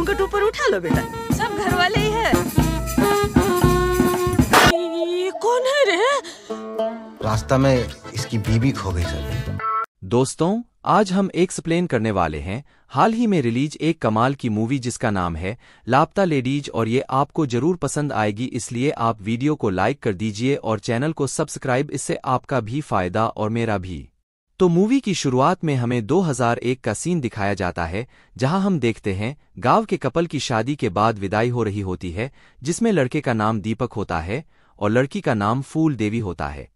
घूंघट ऊपर उठा लो बेटा सब घर वाले ही है ये कौन है रे रास्ता में इसकी बीबी खो गई सर दोस्तों आज हम एक्सप्लेन करने वाले हैं हाल ही में रिलीज एक कमाल की मूवी जिसका नाम है लापता लेडीज और ये आपको जरूर पसंद आएगी इसलिए आप वीडियो को लाइक कर दीजिए और चैनल को सब्सक्राइब इससे आपका भी फायदा और मेरा भी तो मूवी की शुरुआत में हमें 2001 का सीन दिखाया जाता है जहां हम देखते हैं गांव के कपल की शादी के बाद विदाई हो रही होती है जिसमें लड़के का नाम दीपक होता है और लड़की का नाम फूल देवी होता है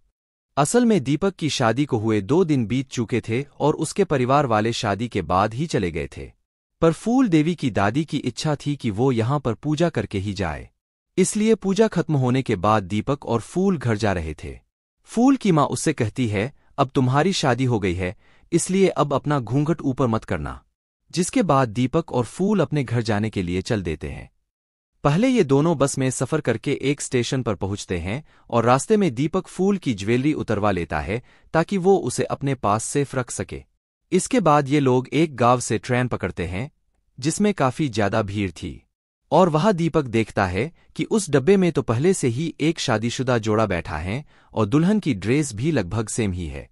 असल में दीपक की शादी को हुए दो दिन बीत चुके थे और उसके परिवार वाले शादी के बाद ही चले गए थे पर फूल देवी की दादी की इच्छा थी कि वो यहां पर पूजा करके ही जाए इसलिए पूजा खत्म होने के बाद दीपक और फूल घर जा रहे थे फूल की माँ उससे कहती है अब तुम्हारी शादी हो गई है इसलिए अब अपना घूंघट ऊपर मत करना जिसके बाद दीपक और फूल अपने घर जाने के लिए चल देते हैं पहले ये दोनों बस में सफर करके एक स्टेशन पर पहुंचते हैं और रास्ते में दीपक फूल की ज्वेलरी उतरवा लेता है ताकि वो उसे अपने पास सेफ रख सके इसके बाद ये लोग एक गांव से ट्रेन पकड़ते हैं जिसमें काफी ज्यादा भीड़ थी और वह दीपक देखता है कि उस डब्बे में तो पहले से ही एक शादीशुदा जोड़ा बैठा है और दुल्हन की ड्रेस भी लगभग सेम ही है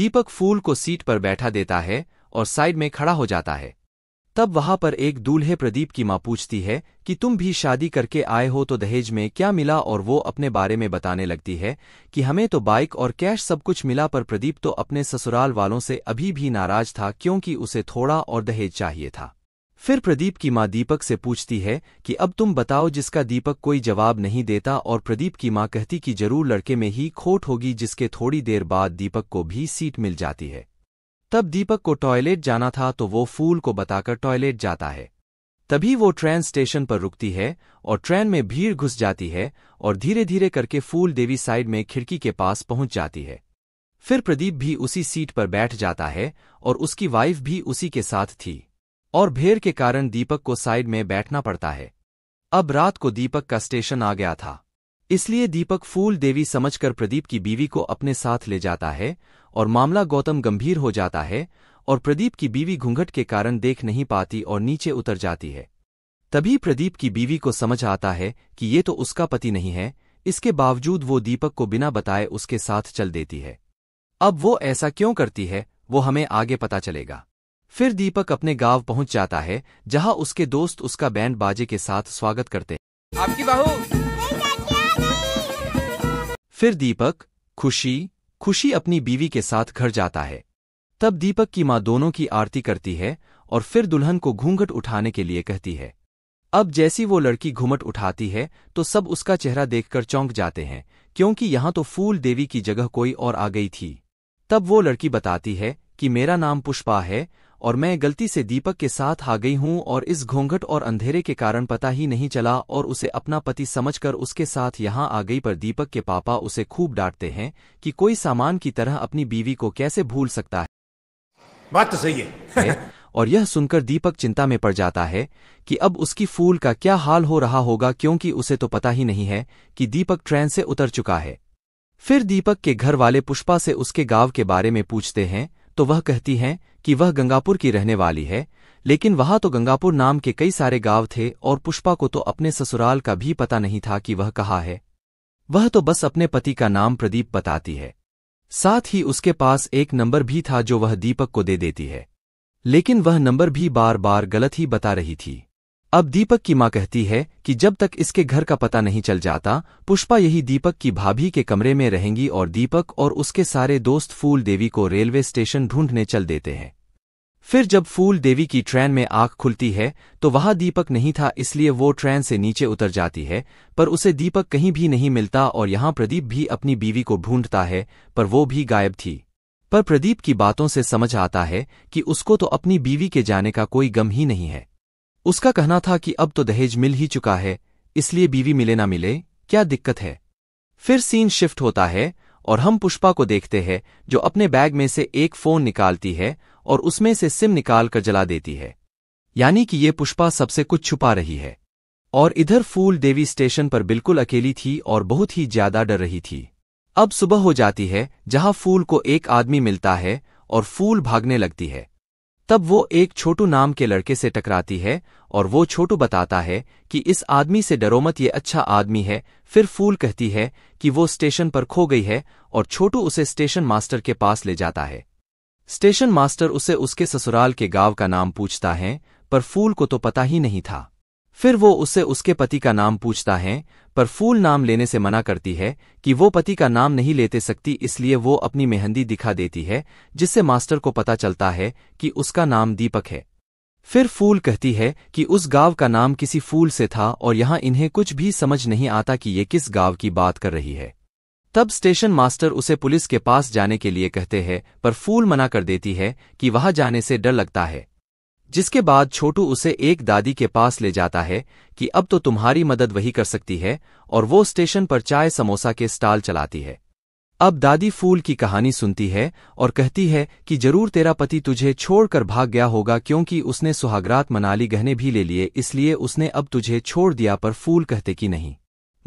दीपक फूल को सीट पर बैठा देता है और साइड में खड़ा हो जाता है तब वहां पर एक दूल्हे प्रदीप की मां पूछती है कि तुम भी शादी करके आए हो तो दहेज में क्या मिला और वो अपने बारे में बताने लगती है कि हमें तो बाइक और कैश सब कुछ मिला पर प्रदीप तो अपने ससुराल वालों से अभी भी नाराज था क्योंकि उसे थोड़ा और दहेज चाहिए था फिर प्रदीप की माँ दीपक से पूछती है कि अब तुम बताओ जिसका दीपक कोई जवाब नहीं देता और प्रदीप की माँ कहती कि जरूर लड़के में ही खोट होगी जिसके थोड़ी देर बाद दीपक को भी सीट मिल जाती है तब दीपक को टॉयलेट जाना था तो वो फूल को बताकर टॉयलेट जाता है तभी वो ट्रेन स्टेशन पर रुकती है और ट्रेन में भीड़ घुस जाती है और धीरे धीरे करके फूल देवी साइड में खिड़की के पास पहुंच जाती है फिर प्रदीप भी उसी सीट पर बैठ जाता है और उसकी वाइफ भी उसी के साथ थी और भेड़ के कारण दीपक को साइड में बैठना पड़ता है अब रात को दीपक का स्टेशन आ गया था इसलिए दीपक फूल देवी समझकर प्रदीप की बीवी को अपने साथ ले जाता है और मामला गौतम गंभीर हो जाता है और प्रदीप की बीवी घूंघट के कारण देख नहीं पाती और नीचे उतर जाती है तभी प्रदीप की बीवी को समझ आता है कि ये तो उसका पति नहीं है इसके बावजूद वो दीपक को बिना बताए उसके साथ चल देती है अब वो ऐसा क्यों करती है वो हमें आगे पता चलेगा फिर दीपक अपने गांव पहुंच जाता है जहां उसके दोस्त उसका बैंड बाजे के साथ स्वागत करते आपकी बाहू फिर दीपक खुशी खुशी अपनी बीवी के साथ घर जाता है तब दीपक की माँ दोनों की आरती करती है और फिर दुल्हन को घूंघट उठाने के लिए कहती है अब जैसी वो लड़की घूमट उठाती है तो सब उसका चेहरा देखकर चौंक जाते हैं क्योंकि यहां तो फूल देवी की जगह कोई और आ गई थी तब वो लड़की बताती है कि मेरा नाम पुष्पा है और मैं गलती से दीपक के साथ आ गई हूं और इस घोंघट और अंधेरे के कारण पता ही नहीं चला और उसे अपना पति समझकर उसके साथ यहां आ गई पर दीपक के पापा उसे खूब डांटते हैं कि कोई सामान की तरह अपनी बीवी को कैसे भूल सकता है बात तो सही है और यह सुनकर दीपक चिंता में पड़ जाता है कि अब उसकी फूल का क्या हाल हो रहा होगा क्योंकि उसे तो पता ही नहीं है कि दीपक ट्रेन से उतर चुका है फिर दीपक के घर वाले पुष्पा से उसके गांव के बारे में पूछते हैं तो वह कहती हैं कि वह गंगापुर की रहने वाली है लेकिन वहां तो गंगापुर नाम के कई सारे गांव थे और पुष्पा को तो अपने ससुराल का भी पता नहीं था कि वह कहाँ है वह तो बस अपने पति का नाम प्रदीप बताती है साथ ही उसके पास एक नंबर भी था जो वह दीपक को दे देती है लेकिन वह नंबर भी बार बार गलत ही बता रही थी अब दीपक की माँ कहती है कि जब तक इसके घर का पता नहीं चल जाता पुष्पा यही दीपक की भाभी के कमरे में रहेंगी और दीपक और उसके सारे दोस्त फूल देवी को रेलवे स्टेशन ढूंढने चल देते हैं फिर जब फूल देवी की ट्रेन में आंख खुलती है तो वहां दीपक नहीं था इसलिए वो ट्रेन से नीचे उतर जाती है पर उसे दीपक कहीं भी नहीं मिलता और यहां प्रदीप भी अपनी बीवी को ढूंढता है पर वो भी गायब थी पर प्रदीप की बातों से समझ आता है कि उसको तो अपनी बीवी के जाने का कोई गम ही नहीं है उसका कहना था कि अब तो दहेज मिल ही चुका है इसलिए बीवी मिले ना मिले क्या दिक्कत है फिर सीन शिफ्ट होता है और हम पुष्पा को देखते हैं जो अपने बैग में से एक फोन निकालती है और उसमें से सिम निकाल कर जला देती है यानी कि ये पुष्पा सबसे कुछ छुपा रही है और इधर फूल देवी स्टेशन पर बिल्कुल अकेली थी और बहुत ही ज्यादा डर रही थी अब सुबह हो जाती है जहां फूल को एक आदमी मिलता है और फूल भागने लगती है तब वो एक छोटू नाम के लड़के से टकराती है और वो छोटू बताता है कि इस आदमी से डरो मत ये अच्छा आदमी है फिर फूल कहती है कि वो स्टेशन पर खो गई है और छोटू उसे स्टेशन मास्टर के पास ले जाता है स्टेशन मास्टर उसे उसके ससुराल के गांव का नाम पूछता है पर फूल को तो पता ही नहीं था फिर वो उससे उसके पति का नाम पूछता है पर फूल नाम लेने से मना करती है कि वो पति का नाम नहीं लेते सकती इसलिए वो अपनी मेहंदी दिखा देती है जिससे मास्टर को पता चलता है कि उसका नाम दीपक है फिर फूल कहती है कि उस गांव का नाम किसी फूल से था और यहां इन्हें कुछ भी समझ नहीं आता कि ये किस गांव की बात कर रही है तब स्टेशन मास्टर उसे पुलिस के पास जाने के लिए कहते हैं पर फूल मना कर देती है कि वहां जाने से डर लगता है जिसके बाद छोटू उसे एक दादी के पास ले जाता है कि अब तो तुम्हारी मदद वही कर सकती है और वो स्टेशन पर चाय समोसा के स्टाल चलाती है अब दादी फूल की कहानी सुनती है और कहती है कि जरूर तेरा पति तुझे छोड़कर भाग गया होगा क्योंकि उसने सुहागरात मनाली गहने भी ले लिए इसलिए उसने अब तुझे छोड़ दिया पर फूल कहते कि नहीं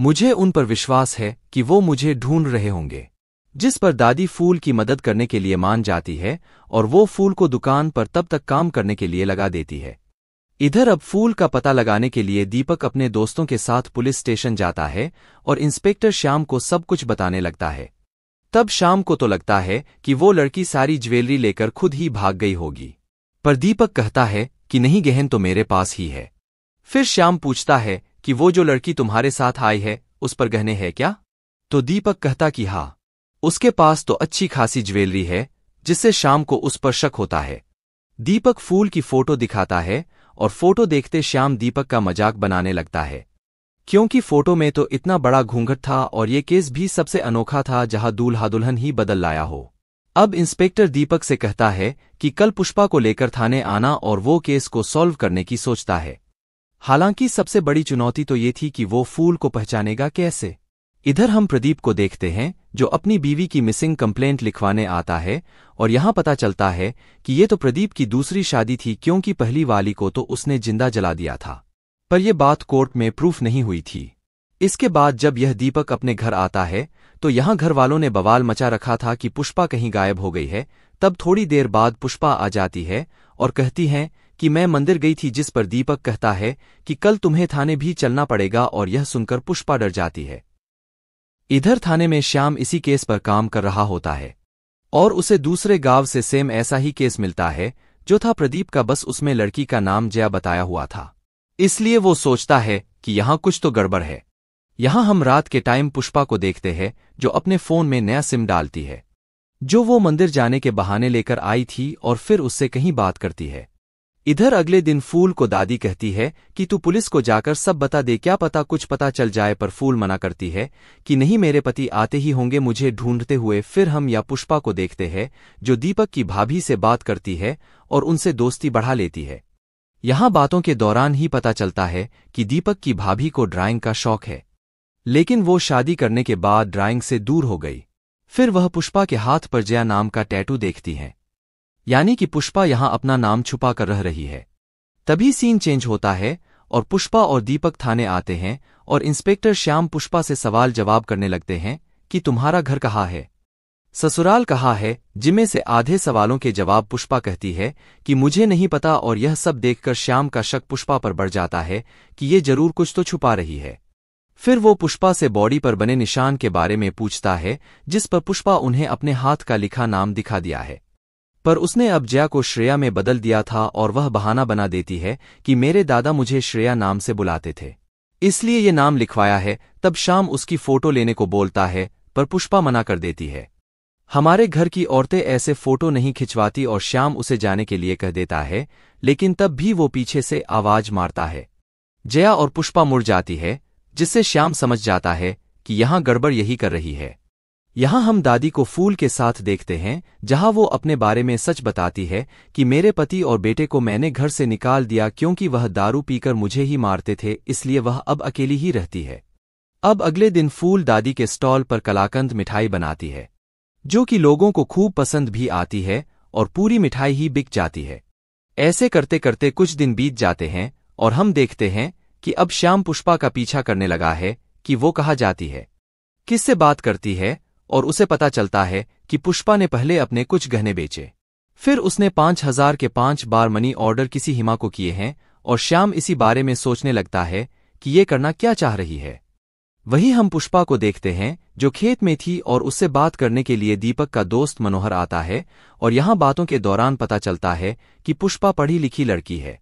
मुझे उन पर विश्वास है कि वो मुझे ढूंढ रहे होंगे जिस पर दादी फूल की मदद करने के लिए मान जाती है और वो फूल को दुकान पर तब तक काम करने के लिए लगा देती है इधर अब फूल का पता लगाने के लिए दीपक अपने दोस्तों के साथ पुलिस स्टेशन जाता है और इंस्पेक्टर श्याम को सब कुछ बताने लगता है तब शाम को तो लगता है कि वो लड़की सारी ज्वेलरी लेकर खुद ही भाग गई होगी पर दीपक कहता है कि नहीं गहन तो मेरे पास ही है फिर श्याम पूछता है कि वो जो लड़की तुम्हारे साथ आई है उस पर गहने हैं क्या तो दीपक कहता कि हाँ उसके पास तो अच्छी खासी ज्वेलरी है जिससे शाम को उस पर शक होता है दीपक फूल की फोटो दिखाता है और फोटो देखते श्याम दीपक का मजाक बनाने लगता है क्योंकि फोटो में तो इतना बड़ा घूंघट था और ये केस भी सबसे अनोखा था जहां दूल्हा दुल्हन ही बदल लाया हो अब इंस्पेक्टर दीपक से कहता है कि कल पुष्पा को लेकर थाने आना और वो केस को सॉल्व करने की सोचता है हालांकि सबसे बड़ी चुनौती तो ये थी कि वो फूल को पहचानेगा कैसे इधर हम प्रदीप को देखते हैं जो अपनी बीवी की मिसिंग कंप्लेंट लिखवाने आता है और यहाँ पता चलता है कि ये तो प्रदीप की दूसरी शादी थी क्योंकि पहली वाली को तो उसने जिंदा जला दिया था पर यह बात कोर्ट में प्रूफ नहीं हुई थी इसके बाद जब यह दीपक अपने घर आता है तो यहां घर वालों ने बवाल मचा रखा था कि पुष्पा कहीं गायब हो गई है तब थोड़ी देर बाद पुष्पा आ जाती है और कहती हैं कि मैं मंदिर गई थी जिस पर दीपक कहता है कि कल तुम्हें थाने भी चलना पड़ेगा और यह सुनकर पुष्पा डर जाती है इधर थाने में श्याम इसी केस पर काम कर रहा होता है और उसे दूसरे गांव से सेम ऐसा ही केस मिलता है जो था प्रदीप का बस उसमें लड़की का नाम जया बताया हुआ था इसलिए वो सोचता है कि यहां कुछ तो गड़बड़ है यहां हम रात के टाइम पुष्पा को देखते हैं जो अपने फ़ोन में नया सिम डालती है जो वो मंदिर जाने के बहाने लेकर आई थी और फिर उससे कहीं बात करती है इधर अगले दिन फूल को दादी कहती है कि तू पुलिस को जाकर सब बता दे क्या पता कुछ पता चल जाए पर फूल मना करती है कि नहीं मेरे पति आते ही होंगे मुझे ढूंढते हुए फिर हम या पुष्पा को देखते हैं जो दीपक की भाभी से बात करती है और उनसे दोस्ती बढ़ा लेती है यहां बातों के दौरान ही पता चलता है कि दीपक की भाभी को ड्राइंग का शौक है लेकिन वो शादी करने के बाद ड्राइंग से दूर हो गई फिर वह पुष्पा के हाथ पर जया नाम का टैटू देखती हैं यानी कि पुष्पा यहां अपना नाम छुपा कर रह रही है तभी सीन चेंज होता है और पुष्पा और दीपक थाने आते हैं और इंस्पेक्टर श्याम पुष्पा से सवाल जवाब करने लगते हैं कि तुम्हारा घर कहाँ है ससुराल कहा है जिमे से आधे सवालों के जवाब पुष्पा कहती है कि मुझे नहीं पता और यह सब देखकर श्याम का शक पुष्पा पर बढ़ जाता है कि ये जरूर कुछ तो छुपा रही है फिर वो पुष्पा से बॉडी पर बने निशान के बारे में पूछता है जिस पर पुष्पा उन्हें अपने हाथ का लिखा नाम दिखा दिया है पर उसने अब जया को श्रेया में बदल दिया था और वह बहाना बना देती है कि मेरे दादा मुझे श्रेया नाम से बुलाते थे इसलिए ये नाम लिखवाया है तब शाम उसकी फोटो लेने को बोलता है पर पुष्पा मना कर देती है हमारे घर की औरतें ऐसे फोटो नहीं खिंचवाती और श्याम उसे जाने के लिए कह देता है लेकिन तब भी वो पीछे से आवाज मारता है जया और पुष्पा मुड़ जाती है जिससे श्याम समझ जाता है कि यहां गड़बड़ यही कर रही है यहाँ हम दादी को फूल के साथ देखते हैं जहाँ वो अपने बारे में सच बताती है कि मेरे पति और बेटे को मैंने घर से निकाल दिया क्योंकि वह दारू पीकर मुझे ही मारते थे इसलिए वह अब अकेली ही रहती है अब अगले दिन फूल दादी के स्टॉल पर कलाकंद मिठाई बनाती है जो कि लोगों को खूब पसंद भी आती है और पूरी मिठाई ही बिक जाती है ऐसे करते करते कुछ दिन बीत जाते हैं और हम देखते हैं कि अब श्याम पुष्पा का पीछा करने लगा है कि वो कहा जाती है किससे बात करती है और उसे पता चलता है कि पुष्पा ने पहले अपने कुछ गहने बेचे फिर उसने पांच हजार के पांच बार मनी ऑर्डर किसी हिमा को किए हैं और श्याम इसी बारे में सोचने लगता है कि ये करना क्या चाह रही है वही हम पुष्पा को देखते हैं जो खेत में थी और उससे बात करने के लिए दीपक का दोस्त मनोहर आता है और यहां बातों के दौरान पता चलता है कि पुष्पा पढ़ी लिखी लड़की है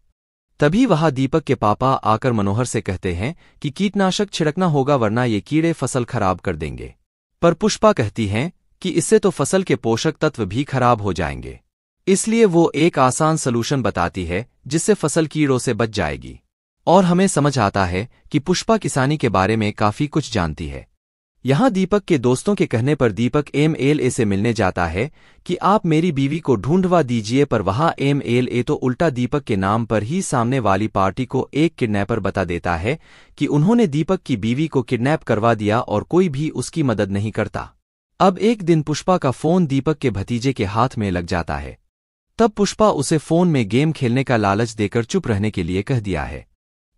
तभी वहां दीपक के पापा आकर मनोहर से कहते हैं कि कीटनाशक छिड़कना होगा वरना ये कीड़े फसल खराब कर देंगे पर पुष्पा कहती हैं कि इससे तो फसल के पोषक तत्व भी खराब हो जाएंगे इसलिए वो एक आसान सोल्यूशन बताती है जिससे फसल कीड़ों से बच जाएगी और हमें समझ आता है कि पुष्पा किसानी के बारे में काफ़ी कुछ जानती है यहाँ दीपक के दोस्तों के कहने पर दीपक एम एल ए से मिलने जाता है कि आप मेरी बीवी को ढूंढवा दीजिए पर वहाँ एम एल ए तो उल्टा दीपक के नाम पर ही सामने वाली पार्टी को एक किडनैपर बता देता है कि उन्होंने दीपक की बीवी को किडनैप करवा दिया और कोई भी उसकी मदद नहीं करता अब एक दिन पुष्पा का फोन दीपक के भतीजे के हाथ में लग जाता है तब पुष्पा उसे फोन में गेम खेलने का लालच देकर चुप रहने के लिए कह दिया है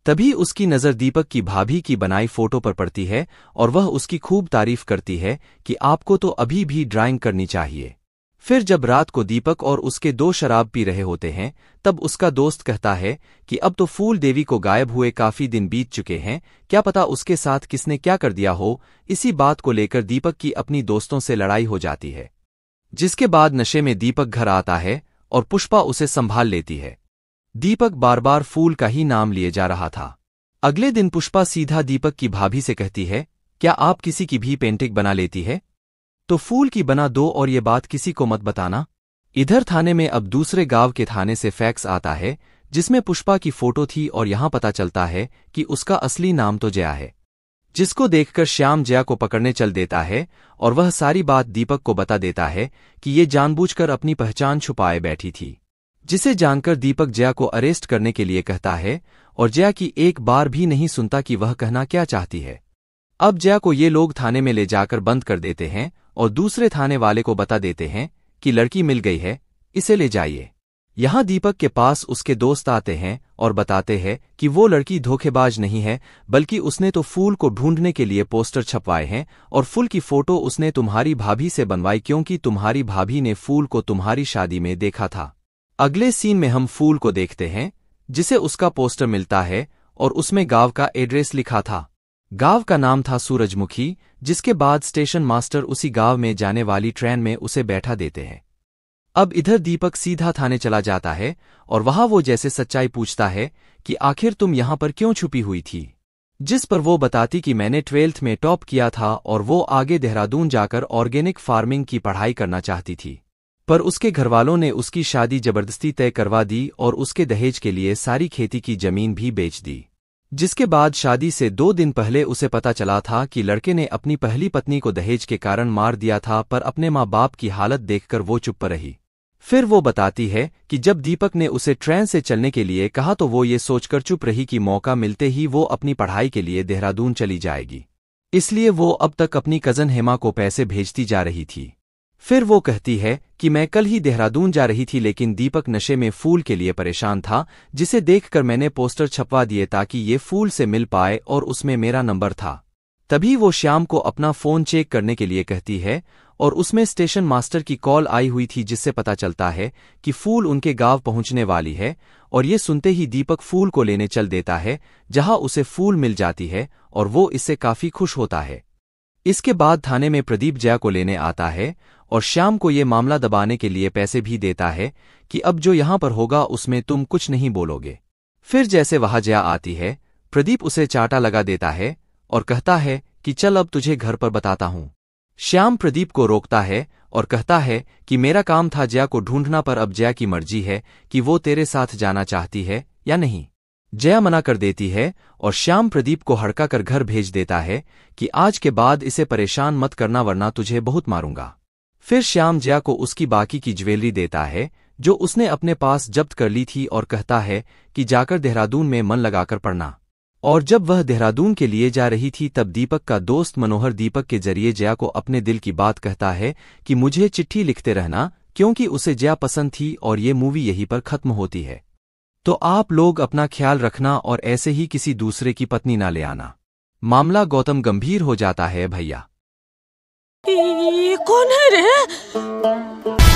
तभी उसकी नज़र दीपक की भाभी की बनाई फोटो पर पड़ती है और वह उसकी खूब तारीफ करती है कि आपको तो अभी भी ड्राइंग करनी चाहिए फिर जब रात को दीपक और उसके दो शराब पी रहे होते हैं तब उसका दोस्त कहता है कि अब तो फूल देवी को गायब हुए काफी दिन बीत चुके हैं क्या पता उसके साथ किसने क्या कर दिया हो इसी बात को लेकर दीपक की अपनी दोस्तों से लड़ाई हो जाती है जिसके बाद नशे में दीपक घर आता है और पुष्पा उसे संभाल लेती है दीपक बार बार फूल का ही नाम लिए जा रहा था अगले दिन पुष्पा सीधा दीपक की भाभी से कहती है क्या आप किसी की भी पेंटिंग बना लेती है तो फूल की बना दो और ये बात किसी को मत बताना इधर थाने में अब दूसरे गांव के थाने से फैक्स आता है जिसमें पुष्पा की फोटो थी और यहां पता चलता है कि उसका असली नाम तो जया है जिसको देखकर श्याम जया को पकड़ने चल देता है और वह सारी बात दीपक को बता देता है कि ये जानबूझकर अपनी पहचान छुपाए बैठी थी जिसे जानकर दीपक जया को अरेस्ट करने के लिए कहता है और जया की एक बार भी नहीं सुनता कि वह कहना क्या चाहती है अब जया को ये लोग थाने में ले जाकर बंद कर देते हैं और दूसरे थाने वाले को बता देते हैं कि लड़की मिल गई है इसे ले जाइए यहाँ दीपक के पास उसके दोस्त आते हैं और बताते हैं कि वो लड़की धोखेबाज नहीं है बल्कि उसने तो फूल को ढूंढने के लिए पोस्टर छपवाए हैं और फूल की फोटो उसने तुम्हारी भाभी से बनवाई क्योंकि तुम्हारी भाभी ने फूल को तुम्हारी शादी में देखा था अगले सीन में हम फूल को देखते हैं जिसे उसका पोस्टर मिलता है और उसमें गांव का एड्रेस लिखा था गांव का नाम था सूरजमुखी जिसके बाद स्टेशन मास्टर उसी गांव में जाने वाली ट्रेन में उसे बैठा देते हैं अब इधर दीपक सीधा थाने चला जाता है और वहां वो जैसे सच्चाई पूछता है कि आखिर तुम यहां पर क्यों छुपी हुई थी जिस पर वो बताती कि मैंने ट्वेल्थ में टॉप किया था और वो आगे देहरादून जाकर ऑर्गेनिक फार्मिंग की पढ़ाई करना चाहती थी पर उसके घरवालों ने उसकी शादी जबरदस्ती तय करवा दी और उसके दहेज के लिए सारी खेती की जमीन भी बेच दी जिसके बाद शादी से दो दिन पहले उसे पता चला था कि लड़के ने अपनी पहली पत्नी को दहेज के कारण मार दिया था पर अपने माँ बाप की हालत देखकर वो चुप पर रही फिर वो बताती है कि जब दीपक ने उसे ट्रेन से चलने के लिए कहा तो वो ये सोचकर चुप रही कि मौका मिलते ही वो अपनी पढ़ाई के लिए देहरादून चली जाएगी इसलिए वो अब तक अपनी कज़न हेमा को पैसे भेजती जा रही थी फिर वो कहती है कि मैं कल ही देहरादून जा रही थी लेकिन दीपक नशे में फूल के लिए परेशान था जिसे देखकर मैंने पोस्टर छपवा दिए ताकि ये फूल से मिल पाए और उसमें मेरा नंबर था तभी वो श्याम को अपना फ़ोन चेक करने के लिए कहती है और उसमें स्टेशन मास्टर की कॉल आई हुई थी जिससे पता चलता है कि फूल उनके गांव पहुंचने वाली है और ये सुनते ही दीपक फूल को लेने चल देता है जहां उसे फूल मिल जाती है और वो इससे काफ़ी खुश होता है इसके बाद थाने में प्रदीप जया को लेने आता है और श्याम को ये मामला दबाने के लिए पैसे भी देता है कि अब जो यहां पर होगा उसमें तुम कुछ नहीं बोलोगे फिर जैसे वहां जया आती है प्रदीप उसे चाटा लगा देता है और कहता है कि चल अब तुझे घर पर बताता हूं श्याम प्रदीप को रोकता है और कहता है कि मेरा काम था जया को ढूंढना पर अब जया की मर्जी है कि वो तेरे साथ जाना चाहती है या नहीं जया मना कर देती है और श्याम प्रदीप को हड़का कर घर भेज देता है कि आज के बाद इसे परेशान मत करना वरना तुझे बहुत मारूंगा फिर श्याम जया को उसकी बाकी की ज्वेलरी देता है जो उसने अपने पास जब्त कर ली थी और कहता है कि जाकर देहरादून में मन लगाकर पढ़ना और जब वह देहरादून के लिए जा रही थी तब दीपक का दोस्त मनोहर दीपक के जरिए जया को अपने दिल की बात कहता है कि मुझे चिट्ठी लिखते रहना क्योंकि उसे जया पसंद थी और ये मूवी यहीं पर खत्म होती है तो आप लोग अपना ख्याल रखना और ऐसे ही किसी दूसरे की पत्नी ना ले आना मामला गौतम गंभीर हो जाता है भैया い、来ねる